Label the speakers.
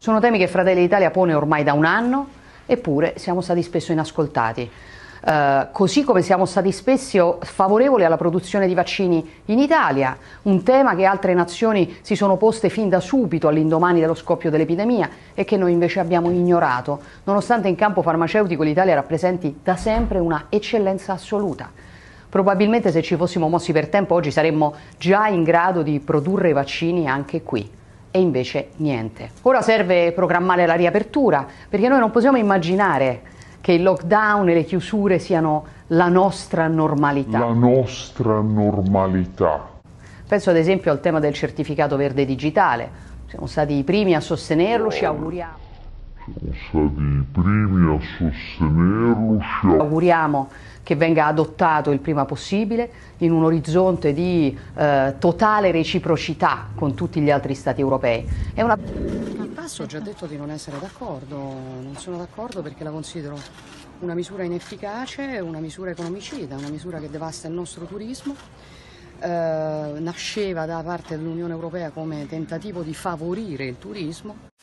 Speaker 1: Sono temi che Fratelli d'Italia pone ormai da un anno, eppure siamo stati spesso inascoltati. Eh, così come siamo stati spesso favorevoli alla produzione di vaccini in Italia, un tema che altre nazioni si sono poste fin da subito all'indomani dello scoppio dell'epidemia e che noi invece abbiamo ignorato, nonostante in campo farmaceutico l'Italia rappresenti da sempre una eccellenza assoluta. Probabilmente se ci fossimo mossi per tempo oggi saremmo già in grado di produrre vaccini anche qui e invece niente. Ora serve programmare la riapertura perché noi non possiamo immaginare che il lockdown e le chiusure siano la nostra normalità. La
Speaker 2: nostra normalità.
Speaker 1: Penso ad esempio al tema del certificato verde digitale. Siamo stati i primi a sostenerlo, ci auguriamo
Speaker 3: sono stati i primi a sostenerlo.
Speaker 1: Auguriamo che venga adottato il prima possibile in un orizzonte di eh, totale reciprocità con tutti gli altri stati europei. È una... Al passo ho già detto di non essere d'accordo, non sono d'accordo perché la considero una misura inefficace, una misura economicida, una misura che devasta il nostro turismo. Eh, nasceva da parte dell'Unione Europea come tentativo di favorire il turismo.